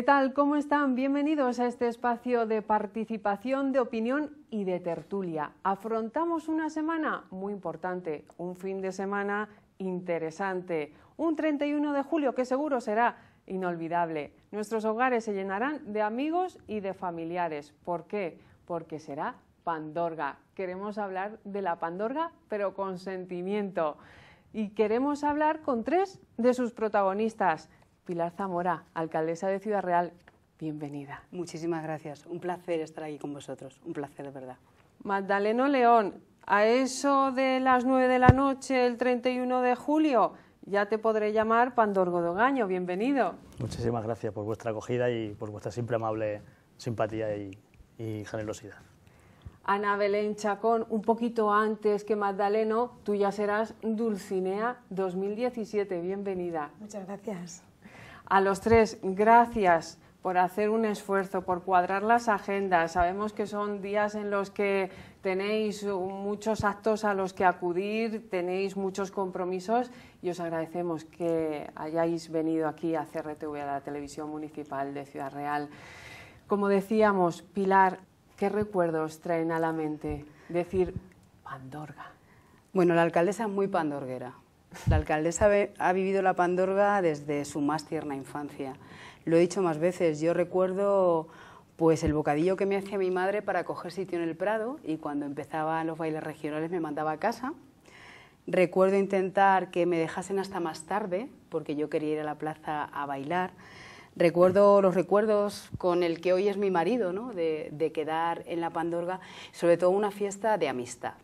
¿Qué tal? ¿Cómo están? Bienvenidos a este espacio de participación, de opinión y de tertulia. Afrontamos una semana muy importante, un fin de semana interesante, un 31 de julio que seguro será inolvidable. Nuestros hogares se llenarán de amigos y de familiares. ¿Por qué? Porque será Pandorga. Queremos hablar de la Pandorga, pero con sentimiento. Y queremos hablar con tres de sus protagonistas Pilar Zamora, alcaldesa de Ciudad Real, bienvenida. Muchísimas gracias. Un placer estar aquí con vosotros. Un placer, de verdad. Magdaleno León, a eso de las nueve de la noche, el 31 de julio, ya te podré llamar Pandor Godogaño, Bienvenido. Muchísimas gracias por vuestra acogida y por vuestra siempre amable simpatía y, y generosidad. Ana Belén Chacón, un poquito antes que Magdaleno, tú ya serás Dulcinea 2017. Bienvenida. Muchas gracias. A los tres, gracias por hacer un esfuerzo, por cuadrar las agendas. Sabemos que son días en los que tenéis muchos actos a los que acudir, tenéis muchos compromisos y os agradecemos que hayáis venido aquí a CRTV, a la Televisión Municipal de Ciudad Real. Como decíamos, Pilar, ¿qué recuerdos traen a la mente? Decir Pandorga. Bueno, la alcaldesa es muy pandorguera. La alcaldesa ha vivido la Pandorga desde su más tierna infancia. Lo he dicho más veces, yo recuerdo pues el bocadillo que me hacía mi madre para coger sitio en el Prado y cuando empezaba los bailes regionales me mandaba a casa. Recuerdo intentar que me dejasen hasta más tarde porque yo quería ir a la plaza a bailar. Recuerdo los recuerdos con el que hoy es mi marido, ¿no? de quedar en la Pandorga, sobre todo una fiesta de amistad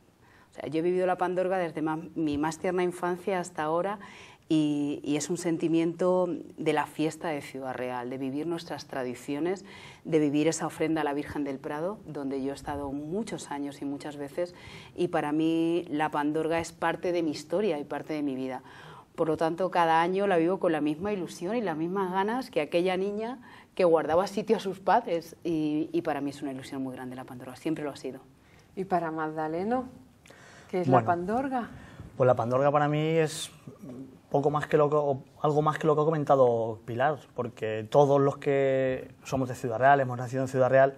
yo he vivido la Pandorga desde mi más tierna infancia hasta ahora y, es un sentimiento de la fiesta de Ciudad Real, de vivir nuestras tradiciones, de vivir esa ofrenda a la Virgen del Prado, donde yo he estado muchos años y muchas veces, y para mí la Pandorga es parte de mi historia y parte de mi vida. Por lo tanto, cada año la vivo con la misma ilusión y las mismas ganas que aquella niña que guardaba sitio a sus padres. Y, y para mí es una ilusión muy grande la Pandorga, siempre lo ha sido. ¿Y para Magdaleno? ¿Qué es la pandorga? Pues la pandorga para mí es poco más que algo más que lo que ha comentado Pilar, porque todos los que somos de Ciudad Real, hemos nacido en Ciudad Real,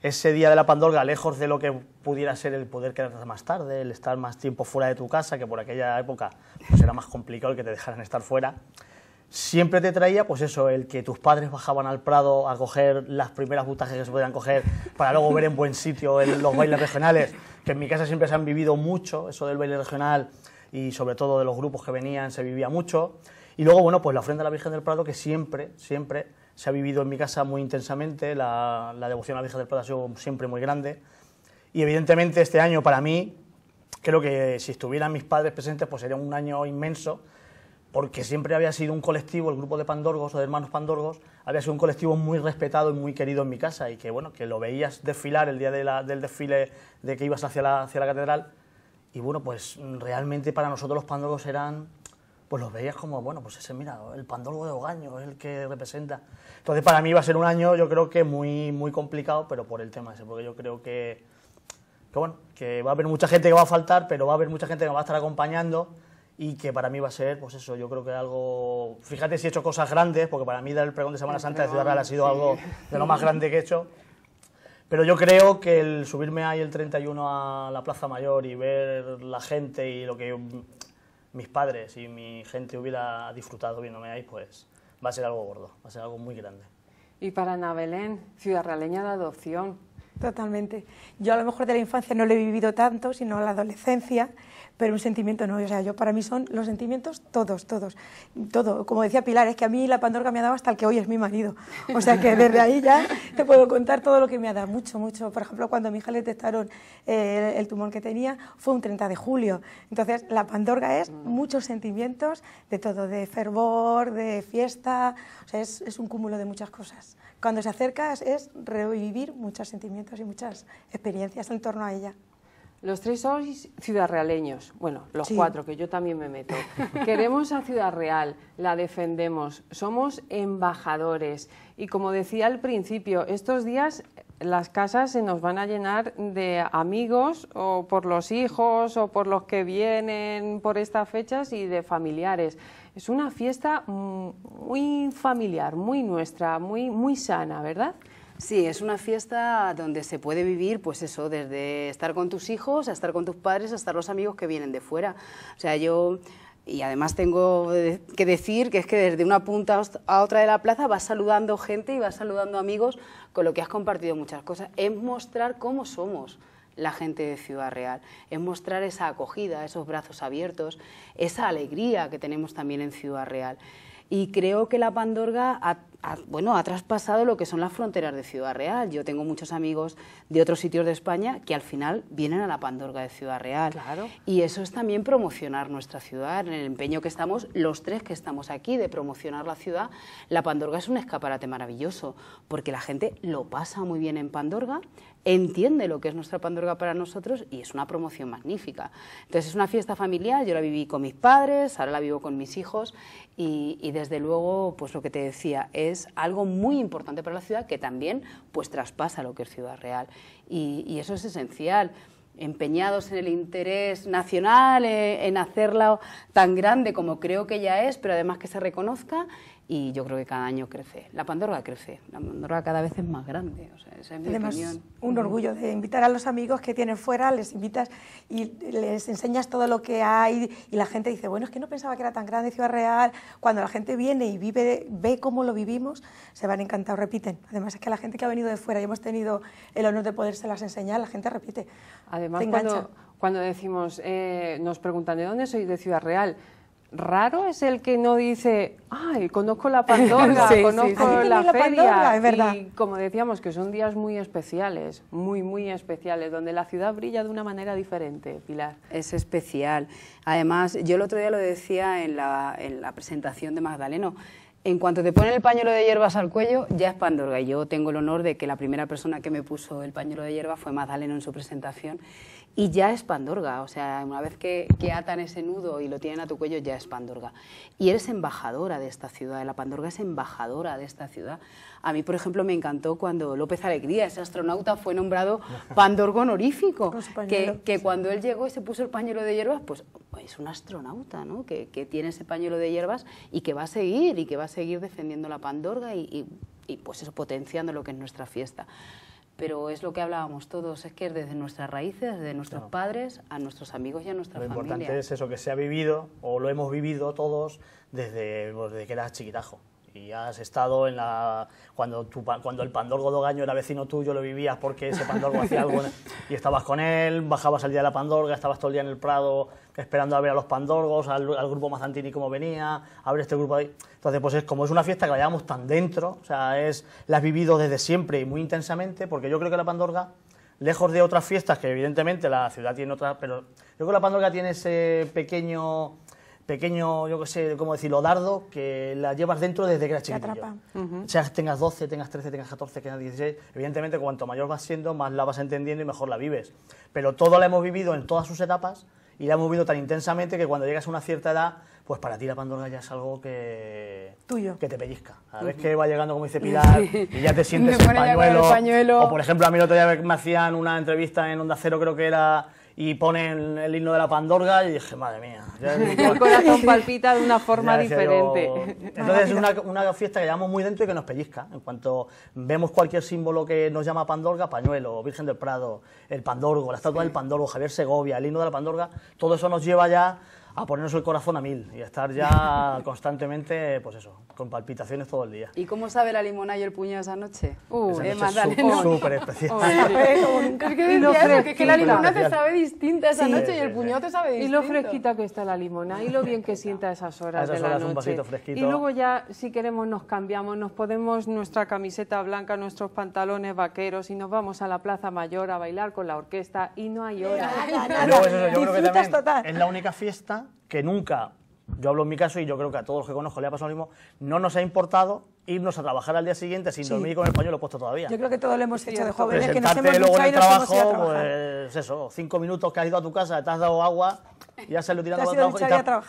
ese día de la pandorga, lejos de lo que pudiera ser el poder quedarse más tarde, el estar más tiempo fuera de tu casa, que por aquella época pues, era más complicado el que te dejaran estar fuera, siempre te traía, pues eso, el que tus padres bajaban al Prado a coger las primeras butajes que se podían coger para luego ver en buen sitio los bailes regionales, que en mi casa siempre se han vivido mucho, eso del baile regional y sobre todo de los grupos que venían se vivía mucho. Y luego, bueno, pues la ofrenda a la Virgen del Prado, que siempre, siempre se ha vivido en mi casa muy intensamente, la, la devoción a la Virgen del Prado ha sido siempre muy grande. Y evidentemente este año para mí, creo que si estuvieran mis padres presentes, pues sería un año inmenso, porque siempre había sido un colectivo, el grupo de Pandorgos o de hermanos Pandorgos, había sido un colectivo muy respetado y muy querido en mi casa y que, bueno, que lo veías desfilar el día del desfile de que ibas hacia la, hacia la catedral y, bueno, pues realmente para nosotros los Pandorgos eran, pues los veías como, bueno, pues ese, mira, el Pandorgo de Ogaño es el que representa. Entonces para mí va a ser un año, yo creo que muy, muy complicado, pero por el tema ese, porque yo creo que, que, bueno, que va a haber mucha gente que va a faltar, pero va a haber mucha gente que va a estar acompañando y que para mí va a ser, pues eso, yo creo que algo, fíjate si he hecho cosas grandes, porque para mí dar el pregón de Semana Santa de Ciudad Real ha sido algo de lo más grande que he hecho, pero yo creo que el subirme ahí el 31 a la Plaza Mayor y ver la gente y lo que mis padres y mi gente hubiera disfrutado viéndome ahí, pues va a ser algo gordo, va a ser algo muy grande. Y para Ana Belén, ciudad realeña de adopción. Totalmente. Yo a lo mejor de la infancia no lo he vivido tanto, sino la adolescencia, pero un sentimiento no, o sea, yo para mí son los sentimientos todos, todos, todo. Como decía Pilar, es que a mí la pandorga me ha dado hasta el que hoy es mi marido, o sea que desde ahí ya te puedo contar todo lo que me ha dado, mucho, mucho. Por ejemplo, cuando a mi hija le detectaron eh, el tumor que tenía, fue un 30 de julio. Entonces, la pandorga es muchos sentimientos de todo, de fervor, de fiesta, o sea, es, es un cúmulo de muchas cosas. Cuando se acerca es revivir muchos sentimientos y muchas experiencias en torno a ella. Los tres sois ciudadrealeños, bueno, los cuatro, que yo también me meto. Queremos a Ciudad Real, la defendemos, somos embajadores y como decía al principio, estos días eh, las casas se nos van a llenar de amigos o por los hijos o por los que vienen por estas fechas y de familiares. Es una fiesta mm, muy familiar, muy nuestra, muy, muy sana, ¿verdad? Sí, es una fiesta donde se puede vivir, pues eso, desde estar con tus hijos, a estar con tus padres, a estar los amigos que vienen de fuera. O sea, yo y además tengo que decir que es que desde una punta a otra de la plaza vas saludando gente y vas saludando amigos con lo que has compartido muchas cosas. Es mostrar cómo somos la gente de Ciudad Real, es mostrar esa acogida, esos brazos abiertos, esa alegría que tenemos también en Ciudad Real y creo que la Pandorga ha, bueno, ha traspasado lo que son las fronteras de Ciudad Real. Yo tengo muchos amigos de otros sitios de España que al final vienen a la Pandorga de Ciudad Real. Claro. Y eso es también promocionar nuestra ciudad, en el empeño que estamos los tres que estamos aquí de promocionar la ciudad. La Pandorga es un escaparate maravilloso porque la gente lo pasa muy bien en Pandorga, entiende lo que es nuestra pandorga para nosotros y es una promoción magnífica. Entonces es una fiesta familiar, yo la viví con mis padres, ahora la vivo con mis hijos y, desde luego, pues lo que te decía, es algo muy importante para la ciudad que también pues traspasa lo que es Ciudad Real y, y eso es esencial empeñados en el interés nacional, eh, en hacerla tan grande como creo que ya es, pero además que se reconozca y yo creo que cada año crece. La Pandorga crece, la Pandorga cada vez es más grande, es un orgullo de invitar a los amigos que tienen fuera, les invitas y les enseñas todo lo que hay y la gente dice, bueno, es que no pensaba que era tan grande Ciudad Real. Cuando la gente viene y vive, ve cómo lo vivimos, se van encantados, repiten. Además es que la gente que ha venido de fuera y hemos tenido el honor de las enseñar, la gente repite. Además, cuando, cuando, decimos, eh, nos preguntan, ¿de dónde soy de Ciudad Real? raro es el que no dice, ay, conozco la Pandora, conozco la, feria. es verdad. Y como decíamos, que son días muy especiales, muy, muy especiales, donde la ciudad brilla de una manera diferente, Pilar. Es especial. Además, yo el otro día lo decía en la, presentación de Magdaleno, en cuanto te ponen el pañuelo de hierbas al cuello, ya es Pandorga. Y yo tengo el honor de que la primera persona que me puso el pañuelo de hierbas fue Magdaleno en su presentación y ya es pandorga. O sea, una vez que, atan ese nudo y lo tienen a tu cuello, ya es pandorga. Y eres embajadora de esta ciudad, la pandorga es embajadora de esta ciudad. A mí, por ejemplo, me encantó cuando López Alegría, ese astronauta, fue nombrado pandorgo honorífico, que, cuando él llegó y se puso el pañuelo de hierbas, pues es un astronauta, ¿no? Que, tiene ese pañuelo de hierbas y que va a seguir, y que va a seguir defendiendo la pandorga y, y pues eso, potenciando lo que es nuestra fiesta pero es lo que hablábamos todos, es que desde nuestras raíces, desde nuestros padres, a nuestros amigos y a nuestra familia. Lo importante es eso, que se ha vivido o lo hemos vivido todos desde, desde que eras chiquitajo y has estado en la cuando cuando el pandorgo dogaño era vecino tuyo lo vivías porque ese pandorgo hacía algo y estabas con él bajabas al día de la pandorga estabas todo el día en el prado esperando a ver a los pandorgos al, grupo Mazantini como venía a ver este grupo ahí entonces pues es como es una fiesta que la llevamos tan dentro o sea es la has vivido desde siempre y muy intensamente porque yo creo que la pandorga lejos de otras fiestas que evidentemente la ciudad tiene otras pero yo creo que la pandorga tiene ese pequeño pequeño, yo qué sé, cómo decirlo, dardo que la llevas dentro desde que eras chiquitillo. atrapa. Uh O sea, tengas 12, tengas 13, tengas 14, tengas 16, evidentemente cuanto mayor vas siendo, más la vas entendiendo y mejor la vives. Pero todo la hemos vivido en todas sus etapas y la hemos vivido tan intensamente que cuando llegas a una cierta edad, pues para ti la pandora ya es algo que... Tuyo. Que te pellizca. A vez que va llegando, como dice Pilar, y ya te sientes en O por ejemplo, a mí el otro día me hacían una entrevista en Onda Cero, creo que era y ponen el himno de la Pandorga y dije, madre mía. El corazón palpita de una forma diferente. Entonces es una, fiesta que llevamos muy dentro y que nos pellizca. En cuanto vemos cualquier símbolo que nos llama Pandorga, pañuelo, Virgen del Prado, el Pandorgo, la estatua del Pandorgo, Javier Segovia, el himno de la Pandorga, todo eso nos lleva ya a ponernos el corazón a mil y a estar ya constantemente, pues eso, con palpitaciones todo el día. ¿Y cómo sabe la limona y el puño esa noche? Uh, es súper especial. es que que, la limona te sabe distinta esa noche y el puño te sabe distinto. Y lo fresquita que está la limona y lo bien que sienta a esas horas a esas de la noche. y luego ya, si queremos, nos cambiamos, nos ponemos nuestra camiseta blanca, nuestros pantalones vaqueros y nos vamos a la Plaza Mayor a bailar con la orquesta y no hay hora. Nada, total. es la única fiesta que nunca, yo hablo en mi caso y yo creo que a todos los que conozco le ha pasado lo mismo, no nos ha importado irnos a trabajar al día siguiente sin dormir con el pañuelo puesto todavía. Yo creo que todo lo hemos hecho de jóvenes, que nos hemos luego en el trabajo, pues eso, cinco minutos que has ido a tu casa, te has dado agua, y has salido tirando te has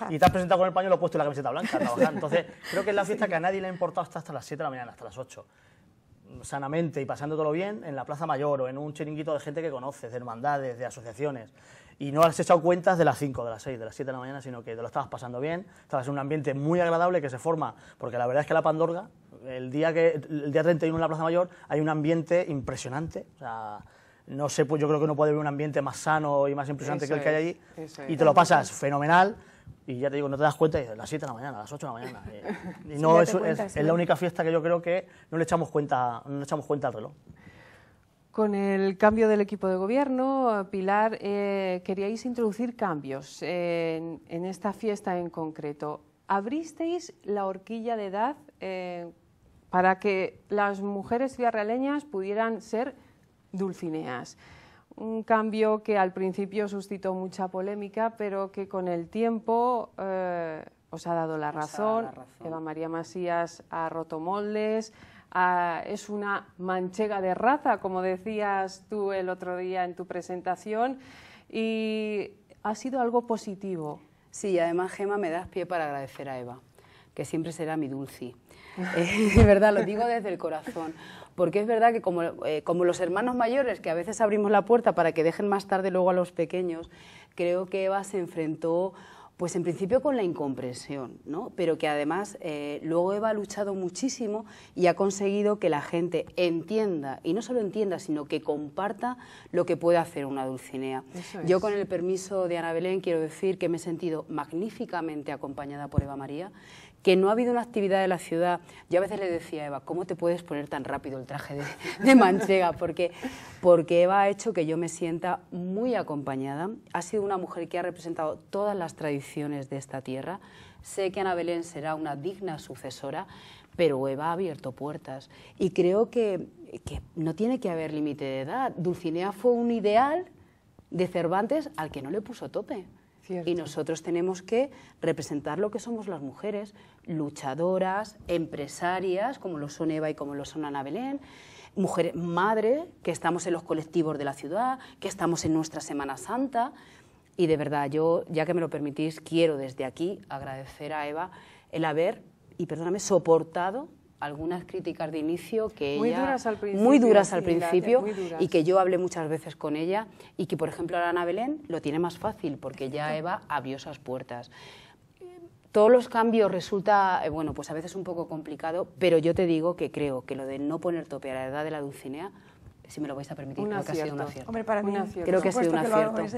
y, te has, presentado con el pañuelo puesto y la camiseta blanca a trabajar. Entonces, creo que es la fiesta que a nadie le ha importado hasta, hasta las 7 de la mañana, hasta las 8 sanamente y pasándotelo bien en la Plaza Mayor o en un chiringuito de gente que conoces, de hermandades, de asociaciones y no has echado cuentas de las 5, de las 6, de las 7 de la mañana, sino que te lo estabas pasando bien, estabas en un ambiente muy agradable que se forma, porque la verdad es que la Pandorga, el día, que, el día 31 en la Plaza Mayor, hay un ambiente impresionante, o sea, no sé, pues yo creo que no puede haber un ambiente más sano y más impresionante que el que hay allí, y te lo pasas fenomenal, y ya te digo, no te das cuenta, y las 7 de la mañana, las 8 de la mañana. Eh, es, la única fiesta que yo creo que no le echamos cuenta, no le echamos cuenta al reloj. Con el cambio del equipo de gobierno, Pilar, eh, queríais introducir cambios eh, en, esta fiesta en concreto. ¿Abristeis la horquilla de edad eh, para que las mujeres villarrealeñas pudieran ser dulcineas? Un cambio que al principio suscitó mucha polémica, pero que con el tiempo os ha dado la razón. Eva María Masías ha roto moldes. Ah, es una manchega de raza, como decías tú el otro día en tu presentación, y ha sido algo positivo. Sí, además, Gema, me das pie para agradecer a Eva, que siempre será mi dulce. Es eh, verdad, lo digo desde el corazón, porque es verdad que eh, como los hermanos mayores, que a veces abrimos la puerta para que dejen más tarde luego a los pequeños, creo que Eva se enfrentó pues en principio con la incomprensión, ¿no? pero que además eh, luego Eva ha luchado muchísimo y ha conseguido que la gente entienda, y no solo entienda, sino que comparta lo que puede hacer una Dulcinea. Yo con el permiso de Ana Belén quiero decir que me he sentido magníficamente acompañada por Eva María, que no ha habido una actividad de la ciudad. Yo a veces le decía a Eva, ¿cómo te puedes poner tan rápido el traje de, manchega? Porque, porque Eva ha hecho que yo me sienta muy acompañada. Ha sido una mujer que ha representado todas las tradiciones de esta tierra. Sé que Ana Belén será una digna sucesora, pero Eva ha abierto puertas. Y creo que, no tiene que haber límite de edad. Dulcinea fue un ideal de Cervantes al que no le puso tope. Y nosotros tenemos que representar lo que somos las mujeres, luchadoras, empresarias, como lo son Eva y como lo son Ana Belén, mujeres, madres, que estamos en los colectivos de la ciudad, que estamos en nuestra Semana Santa. Y de verdad, yo, ya que me lo permitís, quiero desde aquí agradecer a Eva el haber, y perdóname, soportado algunas críticas de inicio que muy duras al principio, muy duras al principio y que yo hablé muchas veces con ella y que por ejemplo Ana Belén lo tiene más fácil porque ya Eva abrió esas puertas todos los cambios resulta, eh, bueno, pues a veces un poco complicado, pero yo te digo que creo que lo de no poner tope a la edad de la dulcinea si me lo vais a permitir. Un creo ha un acierto. para mí, creo que ha sido un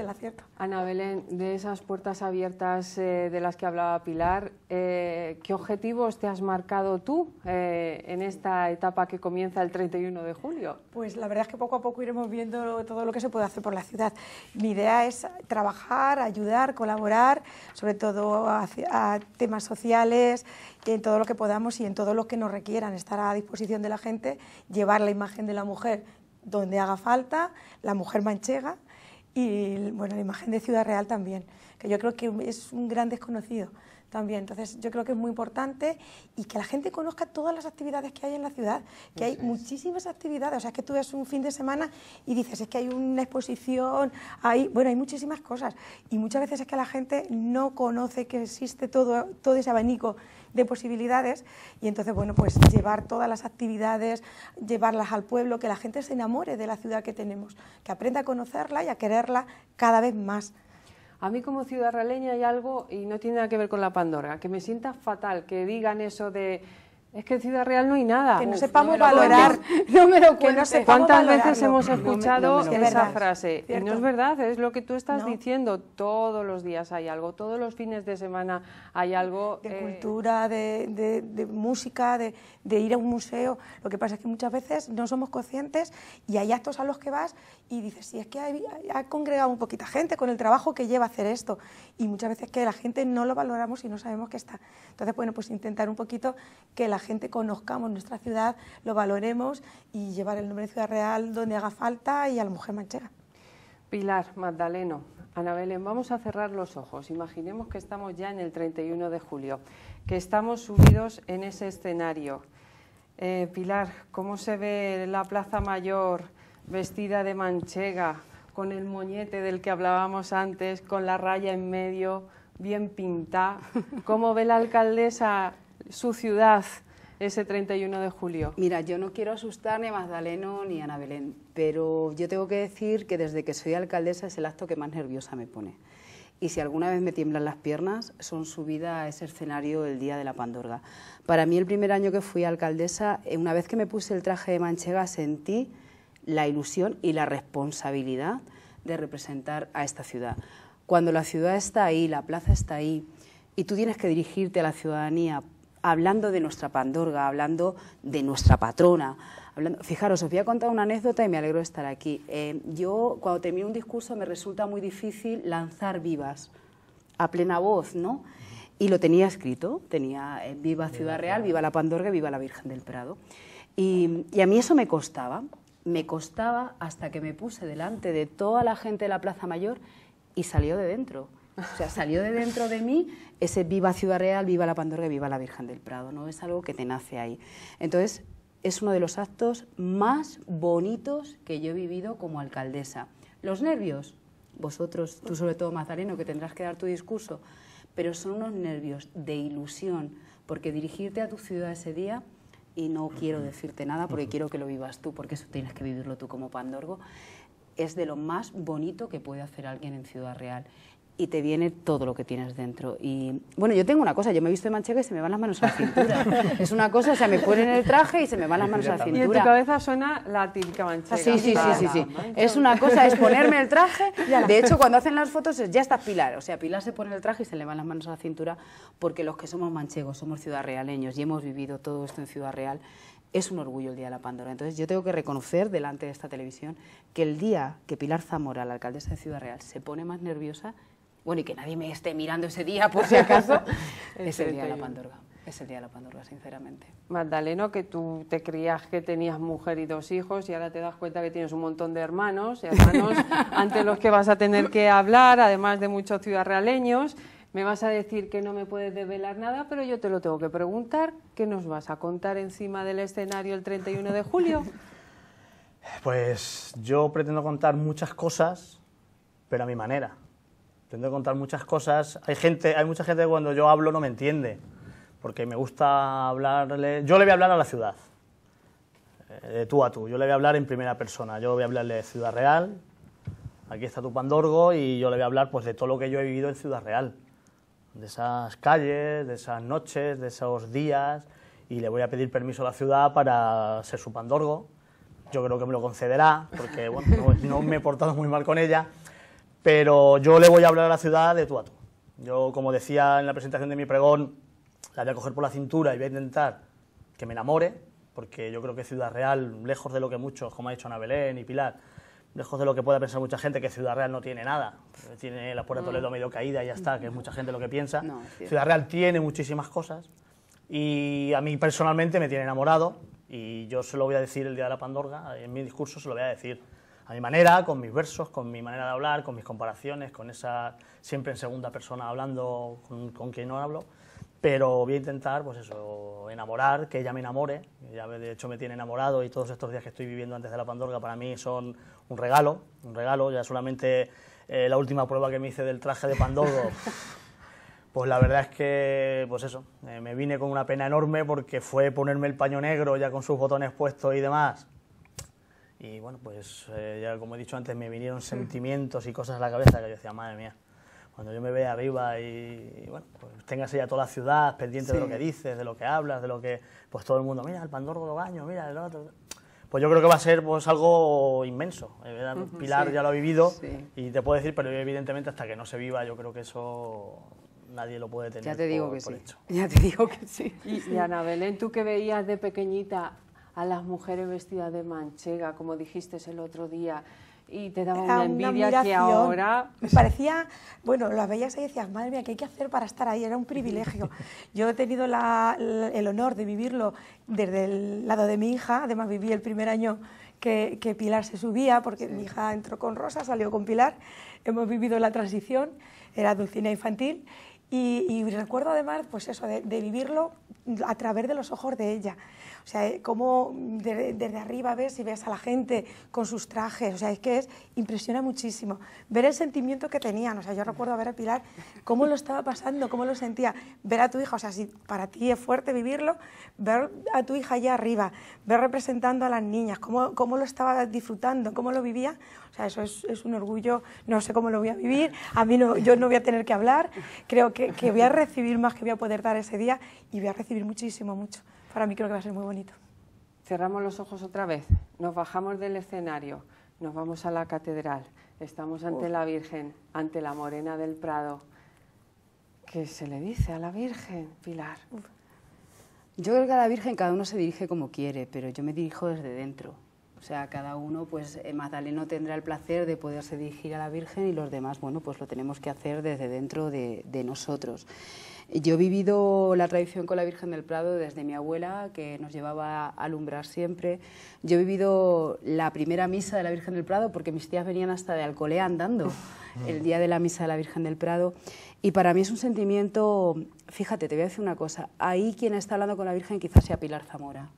acierto. Ana Belén, de esas puertas abiertas eh, de las que hablaba Pilar, eh, ¿qué objetivos te has marcado tú eh, en esta etapa que comienza el 31 de julio? Pues la verdad es que poco a poco iremos viendo todo lo que se puede hacer por la ciudad. Mi idea es trabajar, ayudar, colaborar, sobre todo a, a temas sociales en todo lo que podamos y en todo lo que nos requieran, estar a disposición de la gente, llevar la imagen de la mujer donde haga falta, la mujer manchega y bueno, la imagen de Ciudad Real también, que yo creo que es un gran desconocido también. Entonces yo creo que es muy importante y que la gente conozca todas las actividades que hay en la ciudad, que hay muchísimas actividades, o sea, es que tú ves un fin de semana y dices, es que hay una exposición, hay, bueno, hay muchísimas cosas y muchas veces es que la gente no conoce que existe todo, todo ese abanico de posibilidades y entonces, bueno, pues llevar todas las actividades, llevarlas al pueblo, que la gente se enamore de la ciudad que tenemos, que aprenda a conocerla y a quererla cada vez más. A mí como ciudad hay algo, y no tiene nada que ver con la Pandora, que me sienta fatal que digan eso de es que en Ciudad Real no hay nada. Que no sepamos valorar. No me lo Que no ¿Cuántas veces hemos escuchado esa frase? no es verdad, es lo que tú estás diciendo. Todos los días hay algo, todos los fines de semana hay algo. De eh, cultura, de, música, de, ir a un museo. Lo que pasa es que muchas veces no somos conscientes y hay actos a los que vas y dices, sí, es que ha congregado un poquita gente con el trabajo que lleva hacer esto. Y muchas veces que la gente no lo valoramos y no sabemos que está. Entonces, bueno, pues intentar un poquito que la gente conozcamos nuestra ciudad, lo valoremos y llevar el nombre de Ciudad Real donde haga falta y a la mujer manchega. Pilar, Magdaleno, Ana vamos a cerrar los ojos. Imaginemos que estamos ya en el 31 de julio, que estamos subidos en ese escenario. Eh, Pilar, ¿cómo se ve la Plaza Mayor vestida de manchega, con el moñete del que hablábamos antes, con la raya en medio, bien pintada? ¿Cómo ve la alcaldesa su ciudad ese 31 de julio? Mira, yo no quiero asustar ni a Magdaleno ni a Ana Belén, pero yo tengo que decir que desde que soy alcaldesa es el acto que más nerviosa me pone. Y si alguna vez me tiemblan las piernas, son subida a ese escenario el día de la Pandorga. Para mí, el primer año que fui alcaldesa, eh, una vez que me puse el traje de manchega, sentí la ilusión y la responsabilidad de representar a esta ciudad. Cuando la ciudad está ahí, la plaza está ahí, y tú tienes que dirigirte a la ciudadanía hablando de nuestra pandorga, hablando de nuestra patrona. fijaros, os voy a contar una anécdota y me alegro de estar aquí. Eh, yo, cuando termino un discurso, me resulta muy difícil lanzar vivas a plena voz, ¿no? Y lo tenía escrito, tenía eh, Viva Ciudad Real, Viva la Pandorga, Viva la Virgen del Prado. y a mí eso me costaba, me costaba hasta que me puse delante de toda la gente de la Plaza Mayor y salió de dentro. O sea, salió de dentro de mí ese viva Ciudad Real, viva la Pandorga, viva la Virgen del Prado, ¿no? Es algo que te nace ahí. Entonces, es uno de los actos más bonitos que yo he vivido como alcaldesa. Los nervios, vosotros, tú sobre todo Mazareno, que tendrás que dar tu discurso, pero son unos nervios de ilusión, porque dirigirte a tu ciudad ese día, y no quiero decirte nada porque quiero que lo vivas tú, porque eso tienes que vivirlo tú como Pandorgo, es de lo más bonito que puede hacer alguien en Ciudad Real y te viene todo lo que tienes dentro. Y bueno, yo tengo una cosa, yo me he visto de manchega y se me van las manos a la cintura. es una cosa, o sea, me ponen el traje y se me van las manos a la cintura. Y en tu cabeza suena la típica manchega. Sí, sí, sí, sí, Es una cosa, es ponerme el traje. De hecho, cuando hacen las fotos ya está Pilar, o sea, Pilar se pone el traje y se le van las manos a la cintura porque los que somos manchegos, somos ciudadrealeños y hemos vivido todo esto en Ciudad Real es un orgullo el Día de la Pandora. Entonces yo tengo que reconocer delante de esta televisión que el día que Pilar Zamora, la alcaldesa de Ciudad Real, se pone más nerviosa, bueno, y que nadie me esté mirando ese día, por si acaso. es el día de la pandorga. Es el día de la pandorga, sinceramente. Magdaleno, que tú te creías que tenías mujer y dos hijos y ahora te das cuenta que tienes un montón de hermanos, hermanos ante los que vas a tener que hablar, además de muchos ciudadrealeños. Me vas a decir que no me puedes develar nada, pero yo te lo tengo que preguntar. ¿Qué nos vas a contar encima del escenario el 31 de julio? Pues yo pretendo contar muchas cosas, pero a mi manera que contar muchas cosas. Hay gente, hay mucha gente que cuando yo hablo no me entiende, porque me gusta hablarle. Yo le voy a hablar a la ciudad, eh, de tú a tú. Yo le voy a hablar en primera persona. Yo voy a hablarle de Ciudad Real. Aquí está tu Pandorgo y yo le voy a hablar pues de todo lo que yo he vivido en Ciudad Real, de esas calles, de esas noches, de esos días y le voy a pedir permiso a la ciudad para ser su Pandorgo. Yo creo que me lo concederá porque bueno, no me he portado muy mal con ella pero yo le voy a hablar a la ciudad de tú a Yo, como decía en la presentación de mi pregón, la voy a coger por la cintura y voy a intentar que me enamore, porque yo creo que Ciudad Real, lejos de lo que muchos, como ha dicho Ana Belén y Pilar, lejos de lo que pueda pensar mucha gente, que Ciudad Real no tiene nada. Tiene la puerta de mm. Toledo medio caída y ya está, que es mucha gente lo que piensa. Ciudad Real tiene muchísimas cosas y a mí personalmente me tiene enamorado y yo se lo voy a decir el día de la Pandorga, en mi discurso se lo voy a decir a mi manera, con mis versos, con mi manera de hablar, con mis comparaciones, con esa siempre en segunda persona hablando con, quien no hablo, pero voy a intentar, pues eso, enamorar, que ella me enamore, ella de hecho me tiene enamorado y todos estos días que estoy viviendo antes de la pandorga para mí son un regalo, un regalo, ya solamente eh, la última prueba que me hice del traje de pandorgo. Pues la verdad es que, pues eso, eh, me vine con una pena enorme porque fue ponerme el paño negro ya con sus botones puestos y demás, y bueno, pues eh, ya como he dicho antes, me vinieron mm. sentimientos y cosas a la cabeza que yo decía, madre mía, cuando yo me vea viva y, bueno, pues tengas ya toda la ciudad pendiente de lo que dices, de lo que hablas, de lo que, pues todo el mundo, mira, el Pandorgo Baños, mira, el otro. Pues yo creo que va a ser pues, algo inmenso. Pilar ya lo ha vivido y te puedo decir, pero evidentemente hasta que no se viva, yo creo que eso nadie lo puede tener. Ya te digo que sí. Ya te digo que sí. y Ana Belén, tú que veías de pequeñita a las mujeres vestidas de manchega, como dijiste el otro día, y te daba una, envidia que ahora... Me parecía, bueno, las veías y decías, madre mía, ¿qué hay que hacer para estar ahí? Era un privilegio. Yo he tenido el honor de vivirlo desde el lado de mi hija, además viví el primer año que, Pilar se subía, porque mi hija entró con Rosa, salió con Pilar, hemos vivido la transición, era Dulcinea infantil, y, recuerdo además, pues eso, de, vivirlo a través de los ojos de ella. O sea, cómo desde arriba ves y ves a la gente con sus trajes. O sea, es que es, impresiona muchísimo. Ver el sentimiento que tenían. O sea, yo recuerdo ver a Pilar cómo lo estaba pasando, cómo lo sentía. Ver a tu hija, o sea, si para ti es fuerte vivirlo, ver a tu hija allá arriba, ver representando a las niñas, cómo, cómo lo estaba disfrutando, cómo lo vivía. O sea, eso es, es un orgullo. No sé cómo lo voy a vivir. A mí no, yo no voy a tener que hablar. Creo que, voy a recibir más que voy a poder dar ese día y voy a recibir muchísimo, mucho. Para mí creo que va a ser muy bonito. Cerramos los ojos otra vez, nos bajamos del escenario, nos vamos a la catedral, estamos ante la Virgen, ante la Morena del Prado. ¿Qué se le dice a la Virgen, Pilar? Yo creo que a la Virgen cada uno se dirige como quiere, pero yo me dirijo desde dentro. O sea, cada uno, pues eh, Magdaleno tendrá el placer de poderse dirigir a la Virgen y los demás, bueno, pues lo tenemos que hacer desde dentro de, nosotros. Yo he vivido la tradición con la Virgen del Prado desde mi abuela, que nos llevaba a alumbrar siempre. Yo he vivido la primera misa de la Virgen del Prado, porque mis tías venían hasta de Alcolea andando el día de la misa de la Virgen del Prado. Y para mí es un sentimiento, fíjate, te voy a decir una cosa, ahí quien está hablando con la Virgen quizás sea Pilar Zamora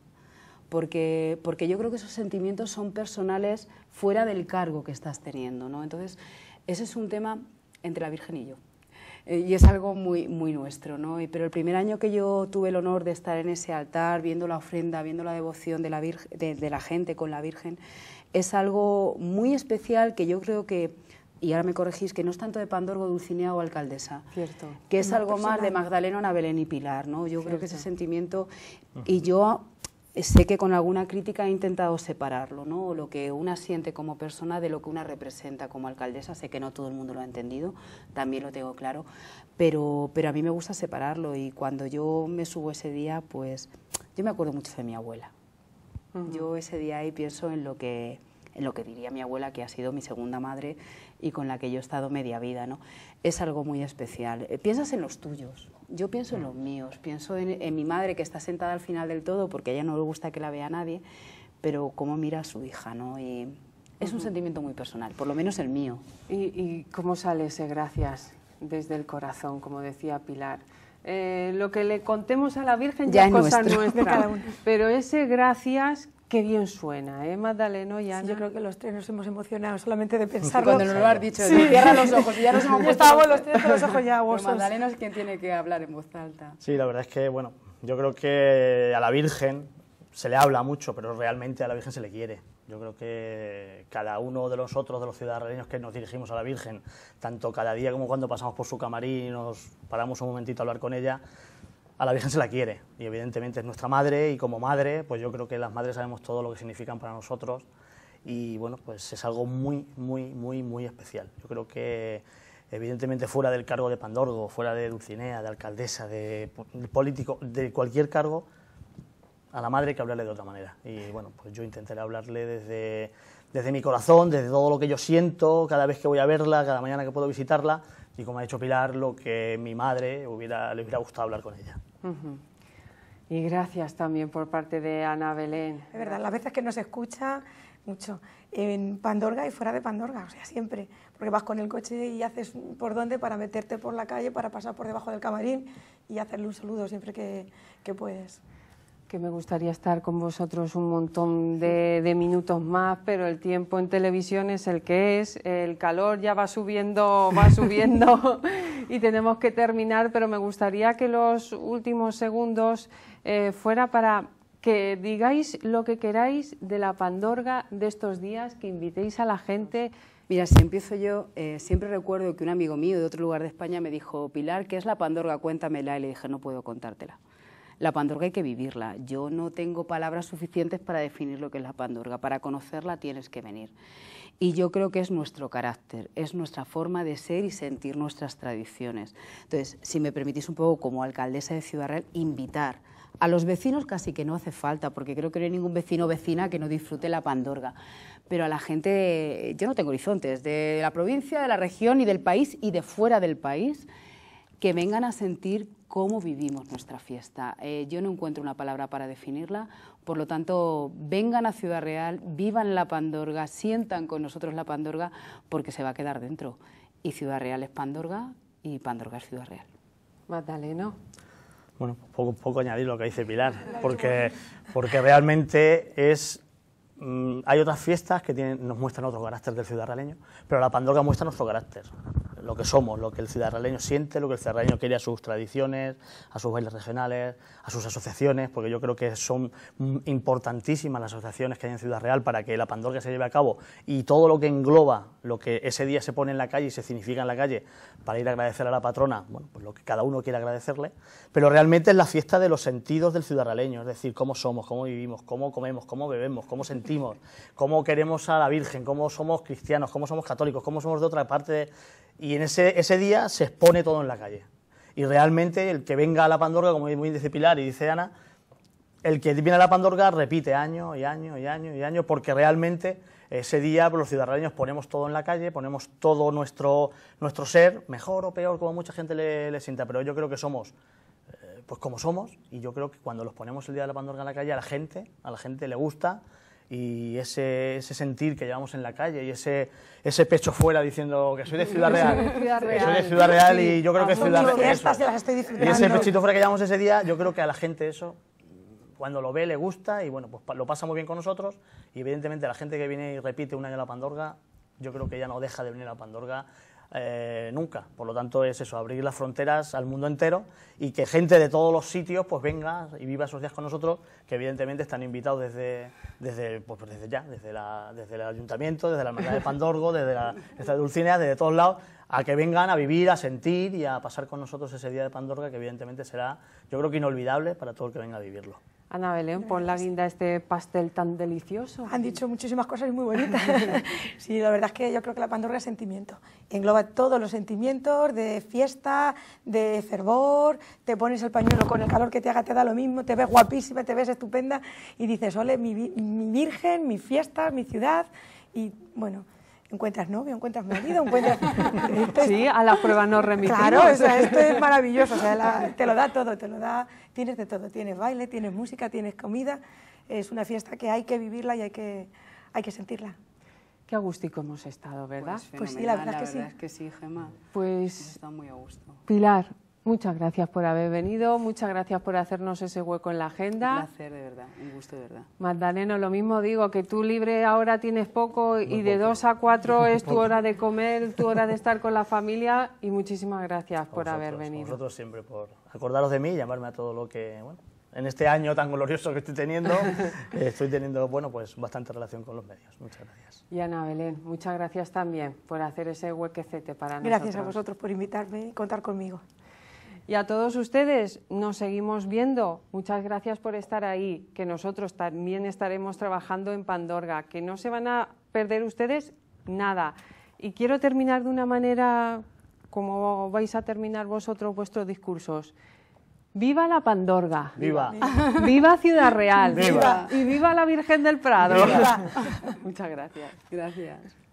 porque, porque yo creo que esos sentimientos son personales fuera del cargo que estás teniendo. ¿no? Entonces, ese es un tema entre la Virgen y yo. Eh, y es algo muy, muy nuestro, ¿no? pero el primer año que yo tuve el honor de estar en ese altar, viendo la ofrenda, viendo la devoción de la, de, la gente con la Virgen, es algo muy especial que yo creo que, y ahora me corregís, que no es tanto de Pandorgo, Dulcinea o Alcaldesa, Cierto. que es, algo más de Magdalena, Ana Belén y Pilar, ¿no? Yo creo que ese sentimiento, y yo sé que con alguna crítica he intentado separarlo, ¿no? lo que una siente como persona de lo que una representa como alcaldesa. Sé que no todo el mundo lo ha entendido, también lo tengo claro, pero, a mí me gusta separarlo y cuando yo me subo ese día, pues yo me acuerdo mucho de mi abuela. Yo ese día ahí pienso en lo que en lo que diría mi abuela, que ha sido mi segunda madre y con la que yo he estado media vida, ¿no? Es algo muy especial. Eh, piensas en los tuyos, yo pienso en los míos, pienso en, mi madre que está sentada al final del todo porque a ella no le gusta que la vea nadie, pero cómo mira a su hija, ¿no? Y es un sentimiento muy personal, por lo menos el mío. ¿Y, cómo sale ese gracias desde el corazón, como decía Pilar? Eh, lo que le contemos a la Virgen ya, ya es cosa nuestra. Pero ese gracias Qué bien suena, ¿eh, Magdaleno y yo creo que los tres nos hemos emocionado solamente de pensarlo. Cuando nos lo has dicho, sí. cierra los ojos y ya nos hemos puesto... los tres los ojos ya vos. Magdaleno es quien tiene que hablar en voz alta. Sí, la verdad es que, bueno, yo creo que a la Virgen se le habla mucho, pero realmente a la Virgen se le quiere. Yo creo que cada uno de nosotros, de los ciudadanos que nos dirigimos a la Virgen, tanto cada día como cuando pasamos por su camarín y nos paramos un momentito a hablar con ella, a la Virgen se la quiere y evidentemente es nuestra madre y como madre, pues yo creo que las madres sabemos todo lo que significan para nosotros y bueno, pues es algo muy, muy, muy, muy especial. Yo creo que evidentemente fuera del cargo de Pandorgo, fuera de Dulcinea, de alcaldesa, de, político, de cualquier cargo, a la madre hay que hablarle de otra manera. Y bueno, pues yo intentaré hablarle desde mi corazón, desde todo lo que yo siento, cada vez que voy a verla, cada mañana que puedo visitarla, y como ha dicho Pilar, lo que mi madre hubiera, le hubiera gustado hablar con ella. Y gracias también por parte de Ana Belén. Es verdad, las veces que nos escucha mucho en Pandorga y fuera de Pandorga, o sea, siempre, porque vas con el coche y haces por dónde para meterte por la calle, para pasar por debajo del camarín y hacerle un saludo siempre que puedes que me gustaría estar con vosotros un montón de, minutos más, pero el tiempo en televisión es el que es, el calor ya va subiendo, va subiendo y tenemos que terminar, pero me gustaría que los últimos segundos eh, fuera para que digáis lo que queráis de la pandorga de estos días, que invitéis a la gente. Mira, si empiezo yo, eh, siempre recuerdo que un amigo mío de otro lugar de España me dijo, Pilar, ¿qué es la pandorga? Cuéntamela. Y le dije, no puedo contártela. La pandorga hay que vivirla. Yo no tengo palabras suficientes para definir lo que es la pandorga. Para conocerla tienes que venir. Y yo creo que es nuestro carácter, es nuestra forma de ser y sentir nuestras tradiciones. Entonces, si me permitís un poco como alcaldesa de Ciudad Real, invitar a los vecinos casi que no hace falta, porque creo que no hay ningún vecino o vecina que no disfrute la pandorga. Pero a la gente, yo no tengo horizontes, de la provincia, de la región y del país y de fuera del país, que vengan a sentir cómo vivimos nuestra fiesta. Eh, yo no encuentro una palabra para definirla, por lo tanto, vengan a Ciudad Real, vivan la Pandorga, sientan con nosotros la Pandorga, porque se va a quedar dentro. Y Ciudad Real es Pandorga y Pandorga es Ciudad Real. Magdaleno. Bueno, poco, poco añadir lo que dice Pilar, porque, porque realmente es mm, hay otras fiestas que tienen, nos muestran otro carácter del realeño pero la Pandorga muestra nuestro carácter lo que somos, lo que el ciudadano siente, lo que el ciudadano quiere a sus tradiciones, a sus bailes regionales, a sus asociaciones, porque yo creo que son importantísimas las asociaciones que hay en Ciudad Real para que la pandorga se lleve a cabo y todo lo que engloba lo que ese día se pone en la calle y se significa en la calle para ir a agradecer a la patrona, bueno, pues lo que cada uno quiere agradecerle, pero realmente es la fiesta de los sentidos del ciudadraleño, es decir, cómo somos, cómo vivimos, cómo comemos, cómo bebemos, cómo sentimos, cómo queremos a la Virgen, cómo somos cristianos, cómo somos católicos, cómo somos de otra parte y en ese, día se expone todo en la calle. Y realmente el que venga a la Pandorga, como muy dice Pilar y dice Ana, el que viene a la Pandorga repite año y año y año y año, porque realmente ese día pues, los ciudadanos ponemos todo en la calle, ponemos todo nuestro, nuestro ser, mejor o peor, como mucha gente le, le sienta, pero yo creo que somos eh, pues como somos, y yo creo que cuando los ponemos el día de la Pandorga en la calle, a la gente, a la gente le gusta, y ese, ese, sentir que llevamos en la calle y ese, ese pecho fuera diciendo que soy de Ciudad Real. soy de Ciudad Real y yo creo que Ciudad Real. Y ese pechito fuera que llevamos ese día, yo creo que a la gente eso, cuando lo ve, le gusta y bueno, pues lo pasa muy bien con nosotros. Y evidentemente la gente que viene y repite un año a la Pandorga, yo creo que ya no deja de venir a la Pandorga eh, nunca. Por lo tanto, es eso, abrir las fronteras al mundo entero y que gente de todos los sitios pues venga y viva esos días con nosotros, que evidentemente están invitados desde, desde, pues, pues desde ya, desde, la, desde el ayuntamiento, desde la hermandad de Pandorgo, desde la de Dulcinea, desde todos lados, a que vengan a vivir, a sentir y a pasar con nosotros ese día de Pandorga, que evidentemente será, yo creo que inolvidable para todo el que venga a vivirlo. Ana Belén, pon la guinda a este pastel tan delicioso. Han dicho muchísimas cosas muy bonitas. sí, la verdad es que yo creo que la pandorga es sentimiento. Engloba todos los sentimientos de fiesta, de fervor, te pones el pañuelo con el calor que te haga, te da lo mismo, te ves guapísima, te ves estupenda y dices, ole, mi, virgen, mi fiesta, mi ciudad y bueno, encuentras novio, encuentras marido, encuentras... Este sí, a la prueba no remitimos. Claro, esto es maravilloso, te lo da todo, te lo da, tienes de todo, tienes baile, tienes música, tienes comida, es una fiesta que hay que vivirla y hay que, hay que sentirla. Qué agustico hemos estado, ¿verdad? Pues, pues sí, la verdad, es, que sí. es sí, Gemma. Pues... Está muy a gusto. Pilar, Muchas gracias por haber venido, muchas gracias por hacernos ese hueco en la agenda. Un placer, de verdad, un gusto, de verdad. Magdaleno, lo mismo digo, que tú libre ahora tienes poco y de dos a cuatro es tu hora de comer, tu hora de estar con la familia y muchísimas gracias por haber venido. Vosotros siempre por acordaros de mí llamarme a todo lo que... Bueno, en este año tan glorioso que estoy teniendo, eh, estoy teniendo bueno, pues, bastante relación con los medios. Muchas gracias. Y Ana Belén, muchas gracias también por hacer ese huequecete para nosotros. Gracias a vosotros por invitarme y contar conmigo. Y a todos ustedes nos seguimos viendo. Muchas gracias por estar ahí, que nosotros también estaremos trabajando en Pandorga, que no se van a perder ustedes nada. Y quiero terminar de una manera como vais a terminar vosotros vuestros discursos. Viva la Pandorga. Viva. Viva, Ciudad Real. Viva. Y viva la Virgen del Prado. Muchas gracias. Gracias.